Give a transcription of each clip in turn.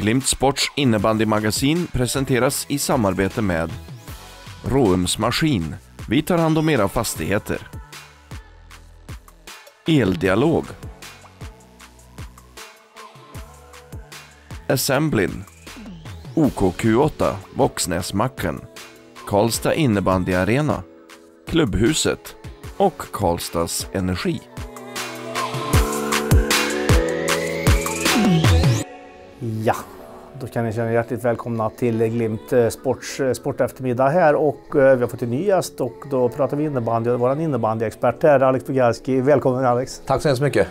Glimt Sports innebandymagasin presenteras i samarbete med Råums Maskin. Vi tar hand om era fastigheter. Eldialog Assemblin OKQ8 Våxnäsmacken Karlstad innebandyarena Klubbhuset och Karlstads Energi. Ja, då kan ni känna hjärtligt välkomna till Glimt eh, Sports eh, sporteftermiddag här och eh, vi har fått en ny gäst och då pratar vi innebandy och vår innebandyexpert här Alex Bogarski. Välkommen Alex! Tack så hemskt mycket!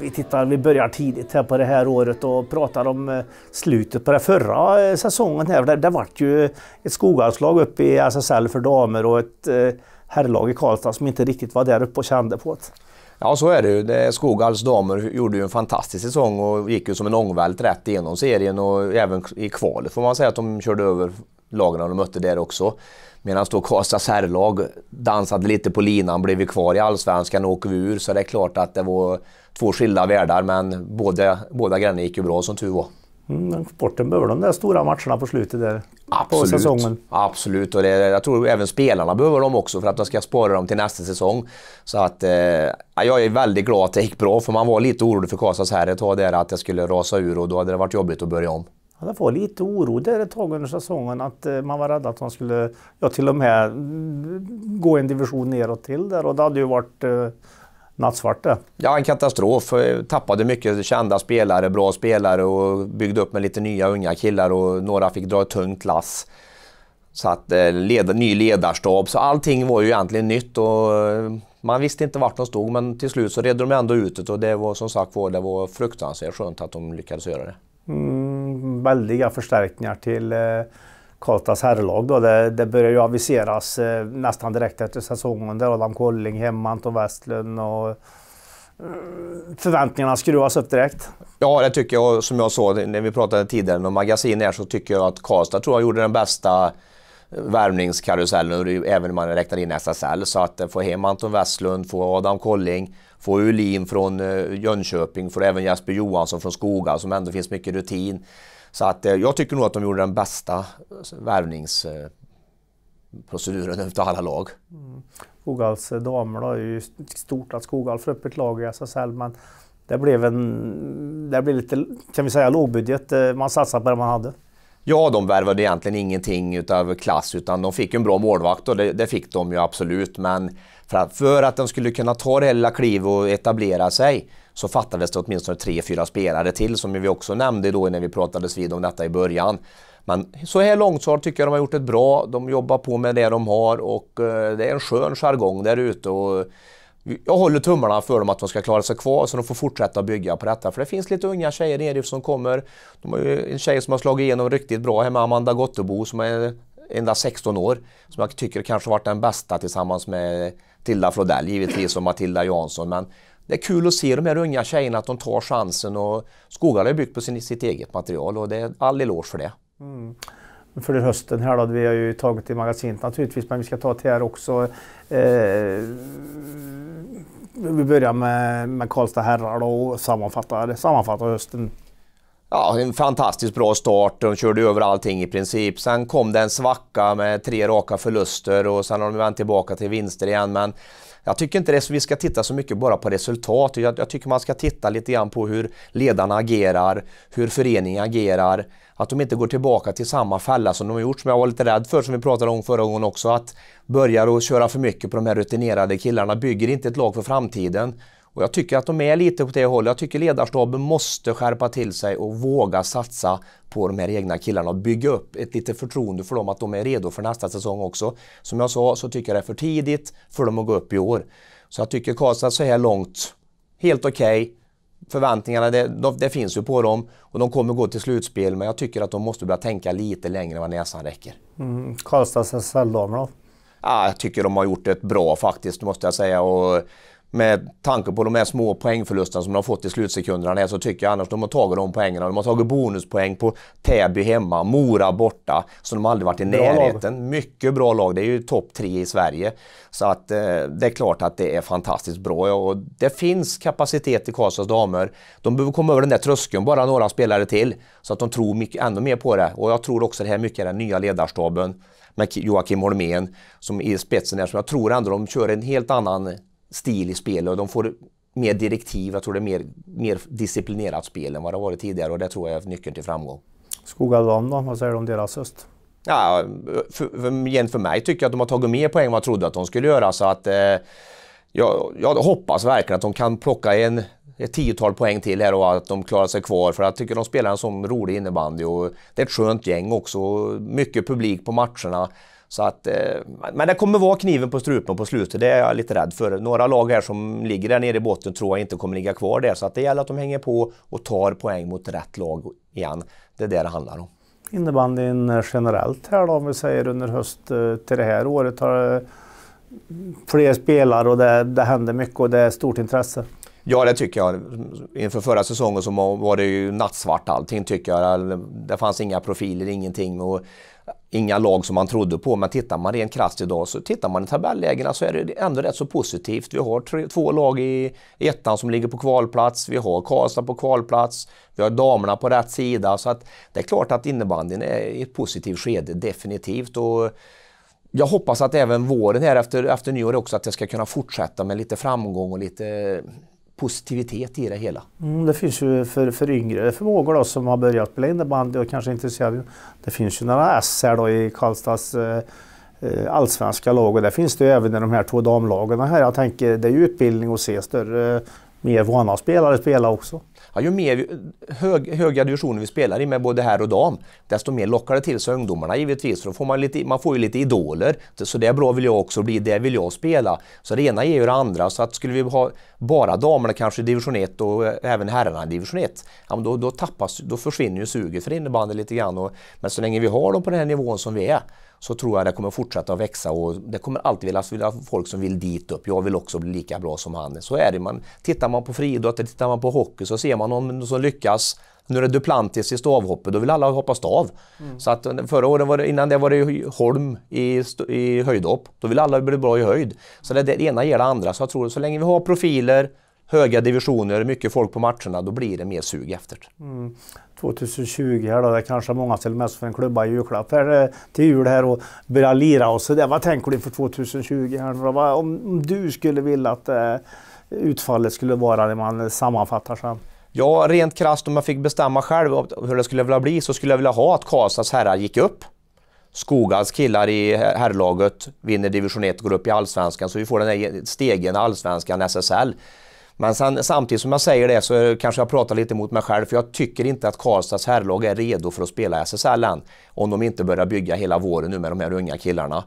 Vi, tittar, vi börjar tidigt här på det här året och pratar om slutet på den förra säsongen. Här. Det, det vart ju ett skogalslag uppe i SSL för damer och ett herrlag i Karlstad som inte riktigt var där uppe och kände på det. Ja, så är det ju. Skogalls damer gjorde ju en fantastisk säsong och gick ju som en ångvält rätt igenom serien och även i kvalet får man säga att de körde över lagen de mötte där också. Medan då Karlstads herrlag dansade lite på linan, blev vi kvar i allsvenskan och åker vi ur. Så det är klart att det var två skilda världar, men båda, båda grejerna gick ju bra som tur var. Mm, sporten behöver de där stora matcherna på slutet där Absolut. på säsongen. Absolut, och det, jag tror även spelarna behöver dem också för att de ska spara dem till nästa säsong. Så att eh, jag är väldigt glad att det gick bra, för man var lite orolig för Karlstads här ett tag där att det skulle rasa ur och då hade det varit jobbigt att börja om. Ja, det var lite oro där ett tag under säsongen att eh, man var rädd att de skulle, ja till och med mm, gå en division neråt till där och det hade ju varit eh, nattsvart det. Ja, en katastrof. Eh, tappade mycket kända spelare, bra spelare och byggde upp med lite nya unga killar och några fick dra ett tungt lass. Så att, eh, led, ny ledarstab, så allting var ju egentligen nytt och eh, man visste inte vart de stod men till slut så redde de ändå ut det och det var som sagt var, det var fruktansvärt skönt att de lyckades göra det. Mm, väldiga förstärkningar till eh Karlstads herrlag. Då. Det, det börjar ju aviseras eh, nästan direkt efter säsongen. Där Adam Kolling, Hemmant Anton Westlund. Och, mm, förväntningarna skruvas upp direkt. Ja, det tycker jag. Som jag sa när vi pratade tidigare om magasin här så tycker jag att Karlstad tror jag gjorde den bästa eh, värvningskarusellen, även om man räknar in SSL. Så att eh, få hem Anton Westlund, få Adam Kolling, få Ulin från eh, Jönköping, få även Jesper Johansson från Skoga som ändå finns mycket rutin. Så att eh, jag tycker nog att de gjorde den bästa eh, värvningsproceduren av alla lag. Mm. Skogals eh, damer då, är ju stort att Skoghall får upp ett lag i SSL men det blev en... Det blev lite, kan vi säga, lågbudget. Man satsade på det man hade. Ja, de värvade egentligen ingenting utav klass utan de fick en bra målvakt och det, det fick de ju absolut. Men för att, för att, de skulle kunna ta det här lilla kliv och etablera sig så fattades det åtminstone tre, fyra spelare till som vi också nämnde då när vi pratades vid om detta i början. Men så här långt så tycker jag de har gjort ett bra. De jobbar på med det de har och eh, det är en skön jargong där ute jag håller tummarna för dem att de ska klara sig kvar så de får fortsätta bygga på detta. För det finns lite unga tjejer nere som kommer. De har ju en tjej som har slagit igenom riktigt bra hemma, Amanda Gottebo som är endast 16 år. Som jag tycker kanske varit den bästa tillsammans med Tilda Flodell givetvis och Matilda Jansson. Men det är kul att se de här unga tjejerna att de tar chansen och Skogar har byggt på sin, sitt eget material och det är all eloge för det. Mm för hösten här då, vi har ju tagit i magasinet naturligtvis, men vi ska ta till här också. Eh, vi börjar med, med Karlstad herrar då och sammanfattar, sammanfattar hösten. Ja, en fantastiskt bra start. De körde över allting i princip. Sen kom det en svacka med tre raka förluster och sen har de vänt tillbaka till vinster igen. Men jag tycker inte det så vi ska titta så mycket bara på resultat. Jag, jag tycker man ska titta lite grann på hur ledarna agerar, hur föreningen agerar, att de inte går tillbaka till samma fälla som de har gjort, som jag var lite rädd för, som vi pratade om förra gången också, att börja köra för mycket på de här rutinerade killarna bygger inte ett lag för framtiden. Och jag tycker att de är lite på det hållet. Jag tycker ledarstaben måste skärpa till sig och våga satsa på de här egna killarna och bygga upp ett litet förtroende för dem att de är redo för nästa säsong också. Som jag sa så tycker jag det är för tidigt för dem att gå upp i år. Så jag tycker Karlstad så här långt, helt okej. Okay. Förväntningarna, det, det, finns ju på dem och de kommer gå till slutspel men jag tycker att de måste börja tänka lite längre än vad näsan räcker. Mm, Karlstads SHL-damer då? Ja, jag tycker de har gjort det bra faktiskt, måste jag säga. Och med tanke på de här små poängförlusterna som de har fått i slutsekunderna så tycker jag annars de har tagit de poängen. De har tagit bonuspoäng på Täby hemma, Mora borta, så de har aldrig varit i bra närheten. Lag. Mycket bra lag. Det är ju topp tre i Sverige. Så att eh, det är klart att det är fantastiskt bra och det finns kapacitet i Karlstads damer. De behöver komma över den där tröskeln bara några spelare till så att de tror mycket, ännu mer på det. Och jag tror också det här mycket är den nya ledarstaben med Joakim Holmén som är i spetsen där som jag tror ändå de kör en helt annan stil i spelet och de får mer direktiv. Jag tror det är mer, mer disciplinerat spel än vad det varit tidigare och det tror jag är nyckeln till framgång. Skogadam då, vad säger du om deras höst? Ja, för, för, för mig tycker jag att de har tagit mer poäng än vad jag trodde att de skulle göra så att eh, jag, jag, hoppas verkligen att de kan plocka en, ett tiotal poäng till här och att de klarar sig kvar för jag tycker de spelar en sån rolig innebandy och det är ett skönt gäng också. Mycket publik på matcherna. Så att, eh, men det kommer vara kniven på strupen på slutet, det är jag lite rädd för. Några lag här som ligger där nere i botten tror jag inte kommer ligga kvar där. Så att det gäller att de hänger på och tar poäng mot rätt lag igen. Det är det det handlar om. Innebandyn generellt här då, om vi säger under höst eh, till det här året. Har eh, fler spelare och det, det händer mycket och det är stort intresse. Ja, det tycker jag. Inför förra säsongen så var det ju nattsvart allting tycker jag. Det fanns inga profiler, ingenting. Och inga lag som man trodde på, men tittar man rent krasst idag så tittar man i tabellägena så är det ändå rätt så positivt. Vi har tre, två lag i ettan som ligger på kvalplats, vi har Karlstad på kvalplats, vi har damerna på rätt sida. Så att det är klart att innebandyn är i ett positivt skede, definitivt. Och jag hoppas att även våren här efter, efter nyår också att det ska kunna fortsätta med lite framgång och lite positivitet i det hela. Mm, det finns ju för, för yngre förmågor då, som har börjat spela innebandy och kanske är intresserade. Det finns ju några S här då i Karlstads eh, eh allsvenska lag och det finns det ju även i de här två damlagen här. Jag tänker det är ju utbildning att se större, mer vana spelare spela också. Ja, ju mer hög, höga divisioner vi spelar i med både här och dam, desto mer lockar det till sig ungdomarna givetvis. För då får man, lite, man får ju lite idoler. Så det är bra vill jag också bli, det vill jag spela. Så det ena ger ju det andra. Så att skulle vi ha bara damerna kanske i division 1 och eh, även herrarna i division 1, ja, då, då, tappas, då försvinner ju suget för innebandy lite grann. Och, men så länge vi har dem på den här nivån som vi är, så tror jag det kommer fortsätta att växa och det kommer alltid finnas folk som vill dit upp. Jag vill också bli lika bra som han. Så är det. Man, tittar man på friidrott, tittar man på hockey så ser ser man någon som lyckas. Nu är det Duplantis i stavhoppet, då vill alla hoppa stav. Mm. Så att eh, förra året, var det, innan det var det Holm i, i höjdhopp. Då vill alla bli bra i höjd. Så det, det ena ger det andra. Så jag tror att så länge vi har profiler, höga divisioner, mycket folk på matcherna, då blir det mer sug efter mm. 2020 här då, det kanske många till och med som får en klubba i julklapp eh, till jul här och börjar lira och så där. Vad tänker du inför 2020 här Om du skulle vilja att eh, utfallet skulle vara det man sammanfattar sen? Ja, rent krasst om jag fick bestämma själv hur det skulle vilja bli så skulle jag vilja ha att Karlstads herrar gick upp. Skogas killar i herrlaget vinner division 1 och går upp i allsvenskan så vi får den här stegen allsvenskan, SSL. Men sen, samtidigt som jag säger det så kanske jag pratar lite mot mig själv för jag tycker inte att Karlstads herrlag är redo för att spela SSL än. Om de inte börjar bygga hela våren nu med de här unga killarna.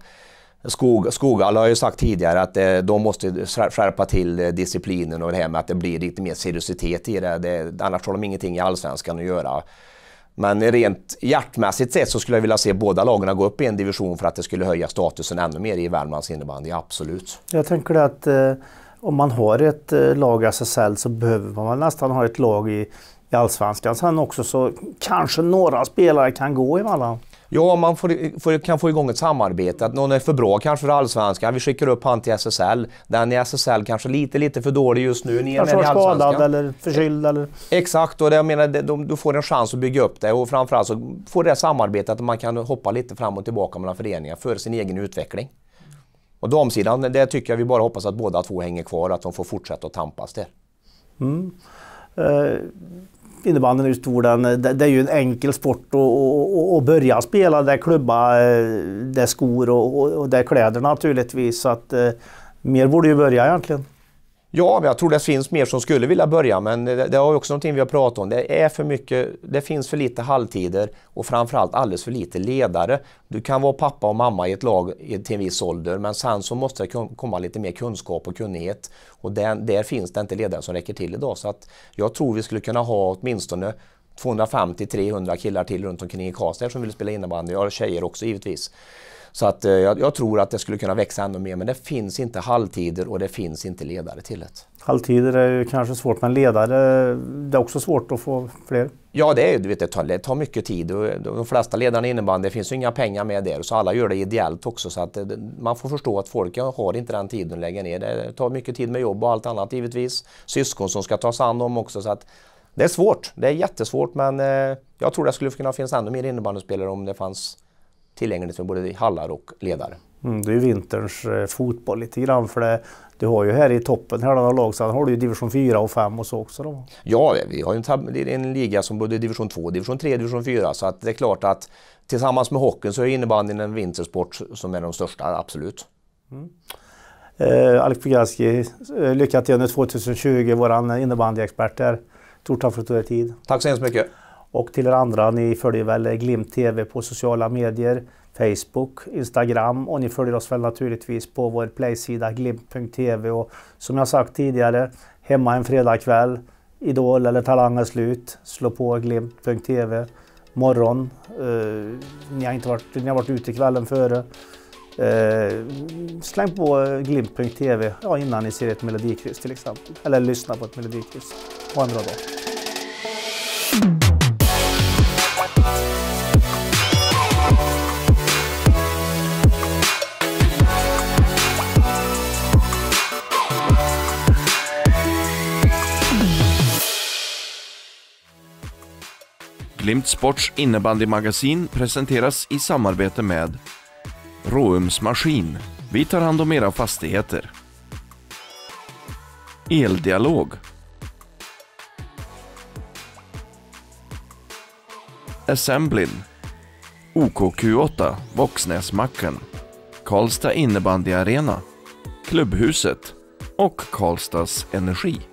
Skog, Skogall har ju sagt tidigare att eh, de måste skärpa till eh, disciplinen och det här med att det blir lite mer seriositet i det. det annars har de ingenting i allsvenskan att göra. Men rent hjärtmässigt sett så skulle jag vilja se båda lagen gå upp i en division för att det skulle höja statusen ännu mer i Värmlands innebandy, absolut. Jag tänker att eh, om man har ett eh, lag i SSL så behöver man nästan ha ett lag i, i Allsvenskan sen också så kanske några spelare kan gå emellan. Ja, man får, får, kan få igång ett samarbete. Att någon är för bra kanske för allsvenskan. Vi skickar upp han till SSL. Den i SSL kanske lite, lite för dålig just nu. Ner, kanske var skadad eller förkyld eller... Exakt, och det, jag menar, de, du får en chans att bygga upp det och framförallt så får det samarbetet att man kan hoppa lite fram och tillbaka mellan föreningar för sin egen utveckling. Och damsidan, det tycker jag vi bara hoppas att båda två hänger kvar, att de får fortsätta att tampas där. Mm. Uh innebandyn är stor. Den, det, är ju en enkel sport att, att, att börja spela. Det är klubba, eh, det är skor och, och det är kläder naturligtvis. Så att, eh, mer borde ju börja egentligen. Ja, men jag tror det finns mer som skulle vilja börja, men det, det är också någonting vi har pratat om. Det är för mycket, det finns för lite halvtider och framförallt alldeles för lite ledare. Du kan vara pappa och mamma i ett lag till en viss ålder, men sen så måste det komma lite mer kunskap och kunnighet. Och den, där finns det inte ledare som räcker till idag. Så att jag tror vi skulle kunna ha åtminstone 250-300 killar till runt omkring i Karlstad som vill spela innebandy. Jag tjejer också givetvis. Så att eh, jag, jag, tror att det skulle kunna växa ännu mer, men det finns inte halvtider och det finns inte ledare till det. Halvtider är ju kanske svårt, men ledare, det är också svårt att få fler. Ja, det, är, du det, tar, det tar mycket tid och de flesta ledarna i innebandy, det finns ju inga pengar med där, så alla gör det ideellt också. Så att eh, man får förstå att folk har inte den tiden att lägga ner. Det tar mycket tid med jobb och allt annat givetvis. Syskon som ska tas hand om också. Så att det är svårt, det är jättesvårt, men eh, jag tror det skulle kunna finnas ännu mer innebandyspelare om det fanns tillgängligt för både hallar och ledare. Mm, det är ju vinterns eh, fotboll lite grann för det, du har ju här i toppen här några lag, sen har du ju division 4 och 5 och så också. Då. Ja, vi har ju en, en liga som både division 2, division 3, och division 4 så att det är klart att tillsammans med hockeyn så är innebandyn en vintersport som är de största, absolut. Mm. Eh, Alek Pigalski, eh, lycka till under 2020, vår innebandyexpert där. Stort tack för att du tid. Tack så hemskt mycket. Och till er andra, ni följer väl Glimt TV på sociala medier, Facebook, Instagram och ni följer oss väl naturligtvis på vår playsida glimt.tv och som jag sagt tidigare, hemma en fredagkväll, Idol eller Talang är slut, slå på glimt.tv. Morgon, eh, ni, har inte varit, ni har varit ute kvällen före. Eh, släng på glimt.tv ja, innan ni ser ett melodikryss till exempel. Eller lyssna på ett melodikryss. Ha en bra dag. Glimt Sports innebandymagasin presenteras i samarbete med Råums Maskin. Vi tar hand om era fastigheter. Eldialog Assemblin OKQ8 Våxnäsmacken Karlstad innebandyarena Klubbhuset och Karlstads Energi.